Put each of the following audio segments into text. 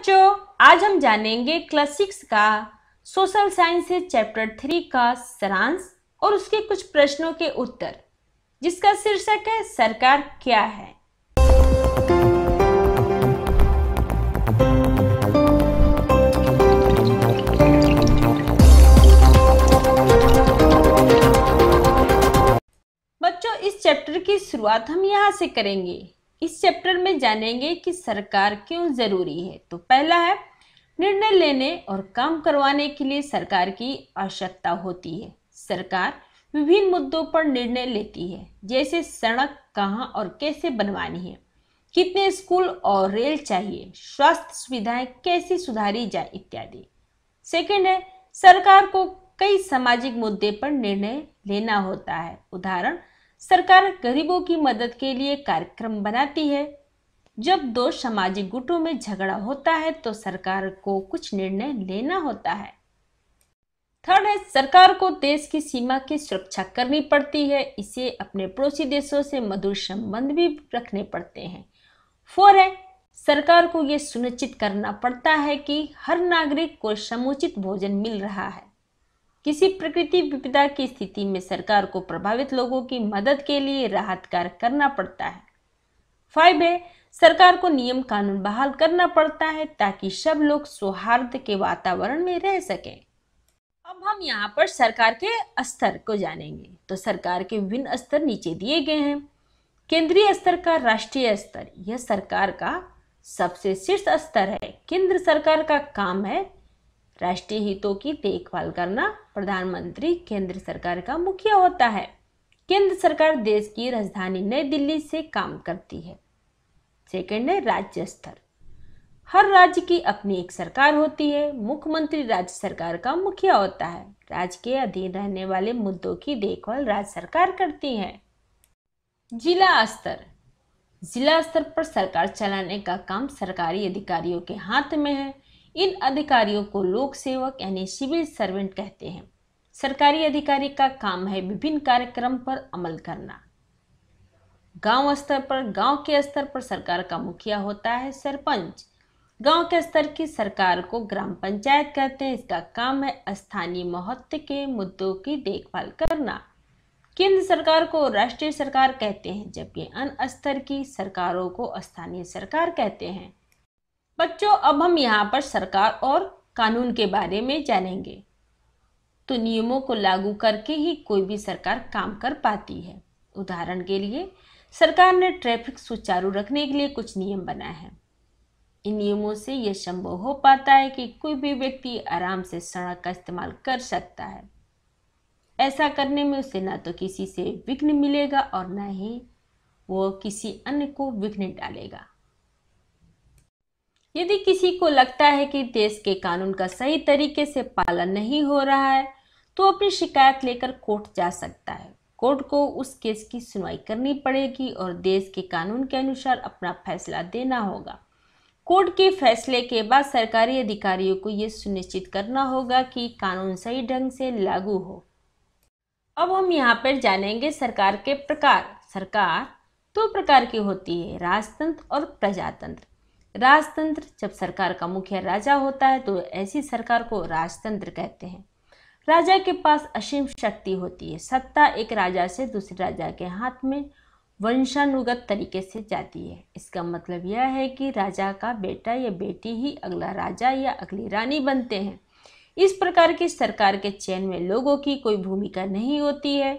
बच्चों आज हम जानेंगे क्लास सिक्स का सोशल से चैप्टर थ्री का सारांश और उसके कुछ प्रश्नों के उत्तर जिसका शीर्षक है सरकार क्या है बच्चों इस चैप्टर की शुरुआत हम यहाँ से करेंगे इस चैप्टर में जानेंगे कि सरकार क्यों ज़रूरी है तो पहला है निर्णय लेने और काम करवाने के लिए सरकार की आवश्यकता होती है सरकार विभिन्न मुद्दों पर निर्णय लेती है जैसे सड़क कहाँ और कैसे बनवानी है कितने स्कूल और रेल चाहिए स्वास्थ्य सुविधाएं कैसे सुधारी जाए इत्यादि सेकंड है सरकार को कई सामाजिक मुद्दे पर निर्णय लेना होता है उदाहरण सरकार गरीबों की मदद के लिए कार्यक्रम बनाती है जब दो सामाजिक गुटों में झगड़ा होता है तो सरकार को कुछ निर्णय लेना होता है थर्ड है सरकार को देश की सीमा की सुरक्षा करनी पड़ती है इसे अपने पड़ोसी देशों से मधुर संबंध भी रखने पड़ते हैं फोर है सरकार को यह सुनिश्चित करना पड़ता है कि हर नागरिक को समुचित भोजन मिल रहा है किसी प्रकृति विपदा की स्थिति में सरकार को प्रभावित लोगों की मदद के लिए राहत कार्य करना पड़ता है फाइव है सरकार को नियम कानून बहाल करना पड़ता है ताकि सब लोग सौहार्द के वातावरण में रह सकें अब हम यहाँ पर सरकार के स्तर को जानेंगे तो सरकार के विभिन्न स्तर नीचे दिए गए हैं केंद्रीय स्तर का राष्ट्रीय स्तर यह सरकार का सबसे शीर्ष स्तर है केंद्र सरकार का काम है राष्ट्रीय हितों की देखभाल करना प्रधानमंत्री केंद्र सरकार का मुखिया होता है केंद्र सरकार देश की राजधानी नई दिल्ली से काम करती है सेकंड है राज्य स्तर हर राज्य की अपनी एक सरकार होती है मुख्यमंत्री राज्य सरकार का मुखिया होता है राज्य के अधीन रहने वाले मुद्दों की देखभाल राज्य सरकार करती है जिला स्तर जिला स्तर पर सरकार चलाने का काम सरकारी अधिकारियों के हाथ में है इन अधिकारियों को लोक सेवक यानी सिविल सर्वेंट कहते हैं सरकारी अधिकारी का काम है विभिन्न कार्यक्रम पर अमल करना गांव स्तर पर गांव के स्तर पर सरकार का मुखिया होता है सरपंच गांव के स्तर की सरकार को ग्राम पंचायत कहते हैं इसका काम है स्थानीय महत्व के मुद्दों की देखभाल करना केंद्र सरकार को राष्ट्रीय सरकार कहते हैं जबकि अन्य स्तर की सरकारों को स्थानीय सरकार कहते हैं बच्चों अब हम यहाँ पर सरकार और कानून के बारे में जानेंगे तो नियमों को लागू करके ही कोई भी सरकार काम कर पाती है उदाहरण के लिए सरकार ने ट्रैफिक सुचारू रखने के लिए कुछ नियम बनाए हैं इन नियमों से यह संभव हो पाता है कि कोई भी व्यक्ति आराम से सड़क का इस्तेमाल कर सकता है ऐसा करने में उसे ना तो किसी से विघ्न मिलेगा और ना ही वो किसी अन्य को विघ्न डालेगा यदि किसी को लगता है कि देश के कानून का सही तरीके से पालन नहीं हो रहा है तो अपनी शिकायत लेकर कोर्ट जा सकता है कोर्ट को उस केस की सुनवाई करनी पड़ेगी और देश के कानून के अनुसार अपना फैसला देना होगा कोर्ट के फैसले के बाद सरकारी अधिकारियों को ये सुनिश्चित करना होगा कि कानून सही ढंग से लागू हो अब हम यहाँ पर जानेंगे सरकार के प्रकार सरकार दो तो प्रकार की होती है राजतंत्र और प्रजातंत्र राजतंत्र जब सरकार का मुखिया राजा होता है तो ऐसी सरकार को राजतंत्र कहते हैं राजा के पास असीम शक्ति होती है सत्ता एक राजा से दूसरे राजा के हाथ में वंशानुगत तरीके से जाती है इसका मतलब यह है कि राजा का बेटा या बेटी ही अगला राजा या अगली रानी बनते हैं इस प्रकार की सरकार के चयन में लोगों की कोई भूमिका नहीं होती है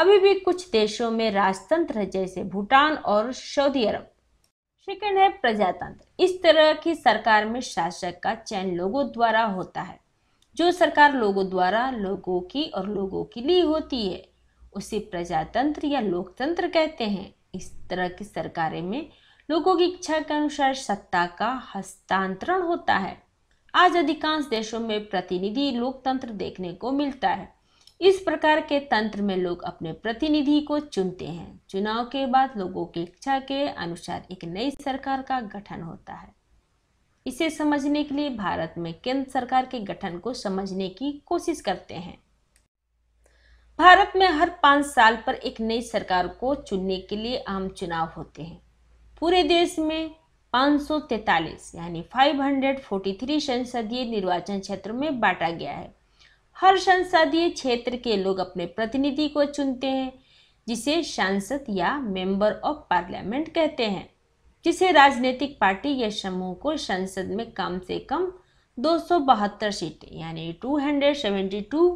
अभी भी कुछ देशों में राजतंत्र जैसे भूटान और सऊदी अरब सेकेंड है प्रजातंत्र इस तरह की सरकार में शासक का चयन लोगों द्वारा होता है जो सरकार लोगों द्वारा लोगों की और लोगों के लिए होती है उसे प्रजातंत्र या लोकतंत्र कहते हैं इस तरह की सरकारें में लोगों की इच्छा के अनुसार सत्ता का हस्तांतरण होता है आज अधिकांश देशों में प्रतिनिधि लोकतंत्र देखने को मिलता है इस प्रकार के तंत्र में लोग अपने प्रतिनिधि को चुनते हैं चुनाव के बाद लोगों की इच्छा के अनुसार एक नई सरकार का गठन होता है इसे समझने के लिए भारत में केंद्र सरकार के गठन को समझने की कोशिश करते हैं भारत में हर पांच साल पर एक नई सरकार को चुनने के लिए आम चुनाव होते हैं पूरे देश में 543 यानी 543 संसदीय निर्वाचन क्षेत्र में बांटा गया है हर संसदीय क्षेत्र के लोग अपने प्रतिनिधि को चुनते हैं जिसे सांसद या मेंबर ऑफ पार्लियामेंट कहते हैं जिसे राजनीतिक पार्टी या समूह को संसद में कम से कम दो सीटें यानी 272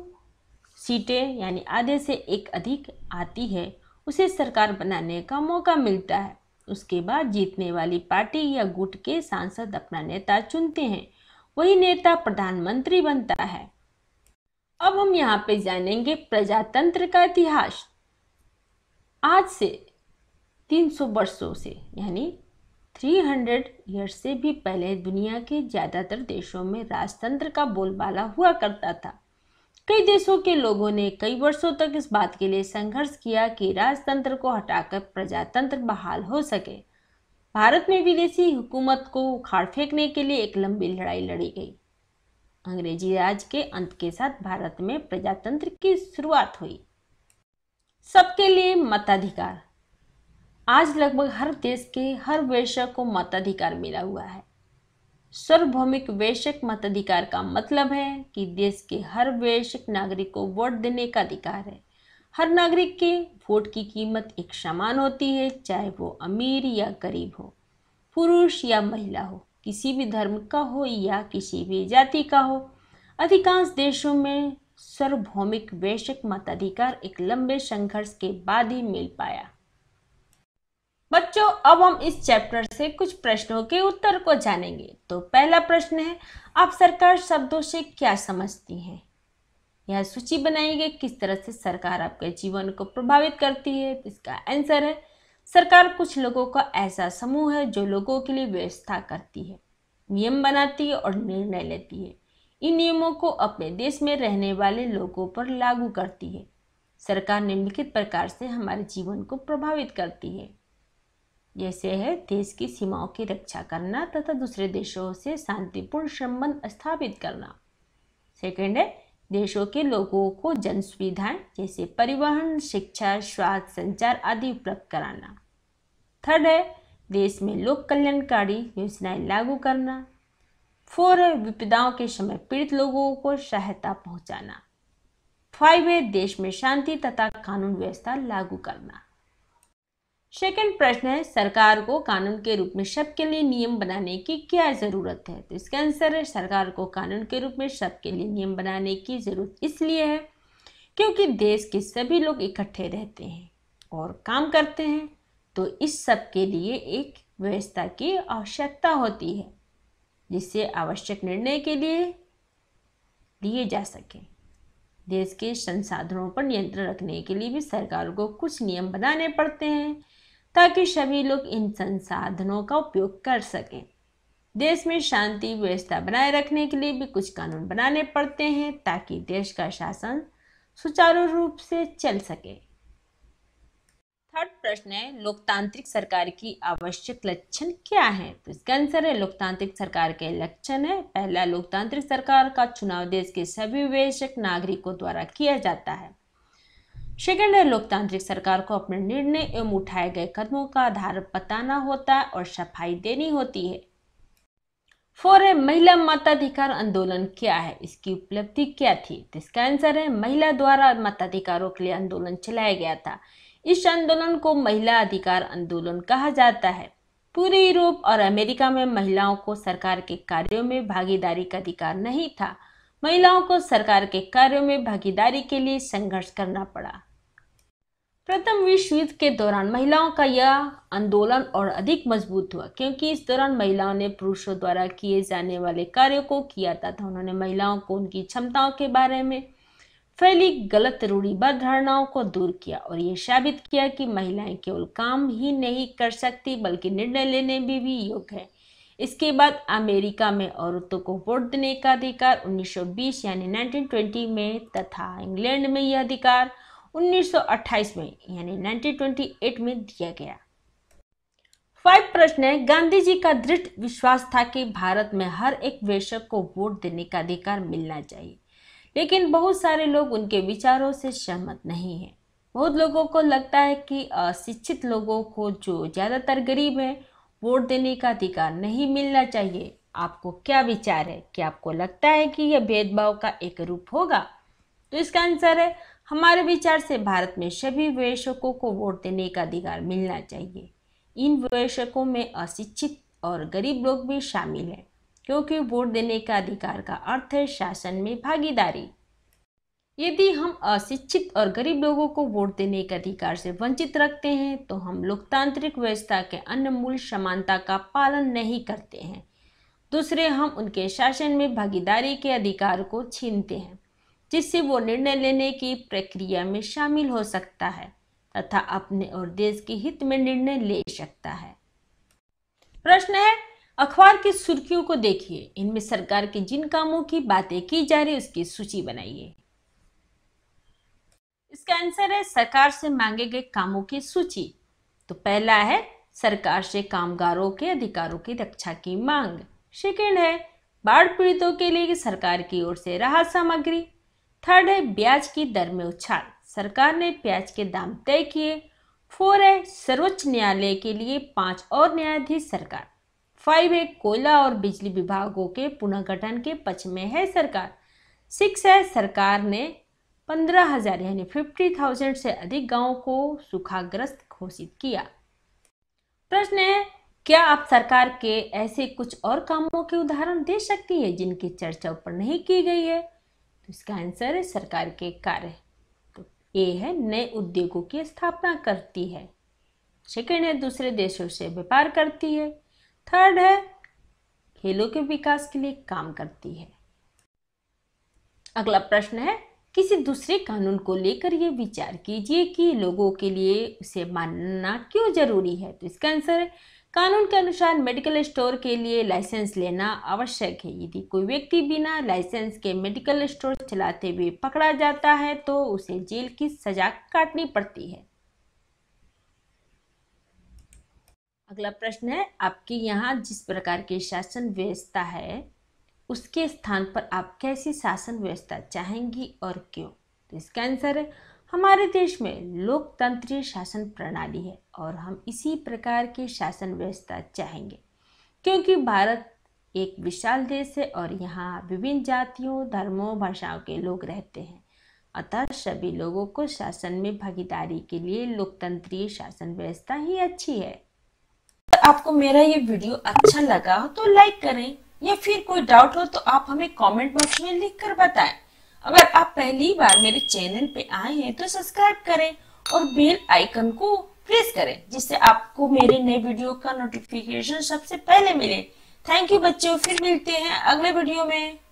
सीटें यानी आधे से एक अधिक आती है उसे सरकार बनाने का मौका मिलता है उसके बाद जीतने वाली पार्टी या गुट के सांसद अपना नेता चुनते हैं वही नेता प्रधानमंत्री बनता है अब हम यहाँ पे जानेंगे प्रजातंत्र का इतिहास आज से 300 वर्षों से यानी 300 ईयर से भी पहले दुनिया के ज़्यादातर देशों में राजतंत्र का बोलबाला हुआ करता था कई देशों के लोगों ने कई वर्षों तक इस बात के लिए संघर्ष किया कि राजतंत्र को हटाकर प्रजातंत्र बहाल हो सके भारत में विदेशी हुकूमत को उखाड़ फेंकने के लिए एक लंबी लड़ाई लड़ी गई अंग्रेजी राज के अंत के साथ भारत में प्रजातंत्र की शुरुआत हुई सबके लिए मताधिकार आज लगभग हर देश के हर वैश्य को मताधिकार मिला हुआ है सार्वभौमिक वैश्यक मताधिकार का मतलब है कि देश के हर वैश्यक नागरिक को वोट देने का अधिकार है हर नागरिक के वोट की कीमत एक समान होती है चाहे वो अमीर या गरीब हो पुरुष या महिला हो किसी भी धर्म का हो या किसी भी जाति का हो अधिकांश देशों में सार्वभौमिक वैश्विक मताधिकार एक लंबे संघर्ष के बाद ही मिल पाया बच्चों अब हम इस चैप्टर से कुछ प्रश्नों के उत्तर को जानेंगे तो पहला प्रश्न है आप सरकार शब्दों से क्या समझती हैं यह सूची बनाई गई किस तरह से सरकार आपके जीवन को प्रभावित करती है इसका आंसर है सरकार कुछ लोगों का ऐसा समूह है जो लोगों के लिए व्यवस्था करती है नियम बनाती है और निर्णय लेती है इन नियमों को अपने देश में रहने वाले लोगों पर लागू करती है सरकार निम्नलिखित प्रकार से हमारे जीवन को प्रभावित करती है जैसे है देश की सीमाओं की रक्षा करना तथा दूसरे देशों से शांतिपूर्ण संबंध स्थापित करना सेकेंड है देशों के लोगों को जन सुविधाएं जैसे परिवहन शिक्षा स्वास्थ्य संचार आदि उपलब्ध कराना थर्ड है देश में लोक कल्याणकारी योजनाएं लागू करना फोर है विपदाओं के समय पीड़ित लोगों को सहायता पहुंचाना फाइव है देश में शांति तथा कानून व्यवस्था लागू करना सेकंड प्रश्न है सरकार को कानून के रूप में सबके लिए नियम बनाने की क्या ज़रूरत है तो इसका आंसर है सरकार को कानून के रूप में सबके लिए नियम बनाने की ज़रूरत इसलिए है क्योंकि देश के सभी लोग इकट्ठे रहते हैं और काम करते हैं तो इस सब के लिए एक व्यवस्था की आवश्यकता होती है जिससे आवश्यक निर्णय के लिए लिए जा सके देश के संसाधनों पर नियंत्रण रखने के लिए भी सरकार को कुछ नियम बनाने पड़ते हैं ताकि सभी लोग इन संसाधनों का उपयोग कर सकें देश में शांति व्यवस्था बनाए रखने के लिए भी कुछ कानून बनाने पड़ते हैं ताकि देश का शासन सुचारू रूप से चल सके थर्ड प्रश्न है लोकतांत्रिक सरकार की आवश्यक लक्षण क्या है तो इसका आंसर है लोकतांत्रिक सरकार के लक्षण है पहला लोकतांत्रिक सरकार का चुनाव देश के सभी वयस्क नागरिकों द्वारा किया जाता है सेकेंड है लोकतांत्रिक सरकार को अपने निर्णय एवं उठाए गए कदमों का आधार बताना होता है और सफाई देनी होती है फोर है महिला मताधिकार आंदोलन क्या है इसकी उपलब्धि क्या थी तो इसका आंसर है महिला द्वारा मताधिकारों के लिए आंदोलन चलाया गया था इस आंदोलन को महिला अधिकार आंदोलन कहा जाता है पूरे यूरोप और अमेरिका में महिलाओं को सरकार के कार्यों में भागीदारी का अधिकार नहीं था महिलाओं को सरकार के कार्यों में भागीदारी के लिए संघर्ष करना पड़ा प्रथम विश्व युद्ध के दौरान महिलाओं का यह आंदोलन और अधिक मजबूत हुआ क्योंकि इस दौरान महिलाओं ने पुरुषों द्वारा किए जाने वाले कार्यों को किया था तो उन्होंने महिलाओं को उनकी क्षमताओं के बारे में फैली गलत रूढ़ीबद्ध धारणाओं को दूर किया और यह साबित किया कि महिलाएं केवल काम ही नहीं कर सकती बल्कि निर्णय लेने भी, भी योग्य है इसके बाद अमेरिका में औरतों को वोट देने का अधिकार 1920 यानी 1920 में तथा इंग्लैंड में यह अधिकार 1928 में यानी 1928 में दिया गया फाइव प्रश्न है गांधी जी का दृढ़ विश्वास था कि भारत में हर एक वेशक को वोट देने का अधिकार मिलना चाहिए लेकिन बहुत सारे लोग उनके विचारों से सहमत नहीं है बहुत लोगों को लगता है कि अशिक्षित लोगों को जो ज़्यादातर गरीब है वोट देने का अधिकार नहीं मिलना चाहिए आपको क्या विचार है क्या आपको लगता है कि यह भेदभाव का एक रूप होगा तो इसका आंसर है हमारे विचार से भारत में सभी वयस्कों को वोट देने का अधिकार मिलना चाहिए इन वयस्कों में अशिक्षित और गरीब लोग भी शामिल हैं क्योंकि वोट देने का अधिकार का अर्थ है शासन में भागीदारी यदि हम अशिक्षित और गरीब लोगों को वोट देने के अधिकार से वंचित रखते हैं तो हम लोकतांत्रिक व्यवस्था के अन्य मूल समानता का पालन नहीं करते हैं दूसरे हम उनके शासन में भागीदारी के अधिकार को छीनते हैं जिससे वो निर्णय लेने की प्रक्रिया में शामिल हो सकता है तथा अपने और देश के हित में निर्णय ले सकता है प्रश्न है अखबार की सुर्खियों को देखिए इनमें सरकार के जिन कामों की बातें की जा रही उसकी सूची बनाइए इसका आंसर है सरकार से मांगे गए कामों की सूची तो पहला है सरकार से कामगारों के अधिकारों की रक्षा की मांग सेकेंड है बाढ़ पीड़ितों के लिए सरकार की ओर से राहत सामग्री थर्ड है ब्याज की दर में उछाल सरकार ने ब्याज के दाम तय किए फोर है सर्वोच्च न्यायालय के लिए पांच और न्यायाधीश सरकार फाइव है कोयला और बिजली विभागों के पुनर्गठन के पक्ष में है सरकार सिक्स है सरकार ने पंद्रह हजार यानी फिफ्टी थाउजेंड से अधिक गांवों को सूखाग्रस्त घोषित किया प्रश्न है क्या आप सरकार के ऐसे कुछ और कामों के उदाहरण दे सकती है जिनकी चर्चा ऊपर नहीं की गई है तो इसका आंसर है सरकार के कार्य तो ए है नए उद्योगों की स्थापना करती है सेकेंड है दूसरे देशों से व्यापार करती है थर्ड है खेलों के विकास के लिए काम करती है अगला प्रश्न है किसी दूसरे कानून को लेकर ये विचार कीजिए कि लोगों के लिए उसे मानना क्यों जरूरी है तो इसका आंसर है कानून के अनुसार मेडिकल स्टोर के लिए लाइसेंस लेना आवश्यक है यदि कोई व्यक्ति बिना लाइसेंस के मेडिकल स्टोर चलाते हुए पकड़ा जाता है तो उसे जेल की सजा काटनी पड़ती है अगला प्रश्न है आपके यहाँ जिस प्रकार की शासन व्यवस्था है उसके स्थान पर आप कैसी शासन व्यवस्था चाहेंगी और क्यों तो इसका आंसर है हमारे देश में लोकतंत्रीय शासन प्रणाली है और हम इसी प्रकार की शासन व्यवस्था चाहेंगे क्योंकि भारत एक विशाल देश है और यहाँ विभिन्न जातियों धर्मों भाषाओं के लोग रहते हैं अतः सभी लोगों को शासन में भागीदारी के लिए लोकतंत्रीय शासन व्यवस्था ही अच्छी है आपको मेरा ये वीडियो अच्छा लगा हो तो लाइक करें या फिर कोई डाउट हो तो आप हमें कमेंट बॉक्स में लिखकर बताएं अगर आप पहली बार मेरे चैनल पे आए हैं तो सब्सक्राइब करें और बेल आइकन को प्रेस करें जिससे आपको मेरे नए वीडियो का नोटिफिकेशन सबसे पहले मिले थैंक यू बच्चों फिर मिलते हैं अगले वीडियो में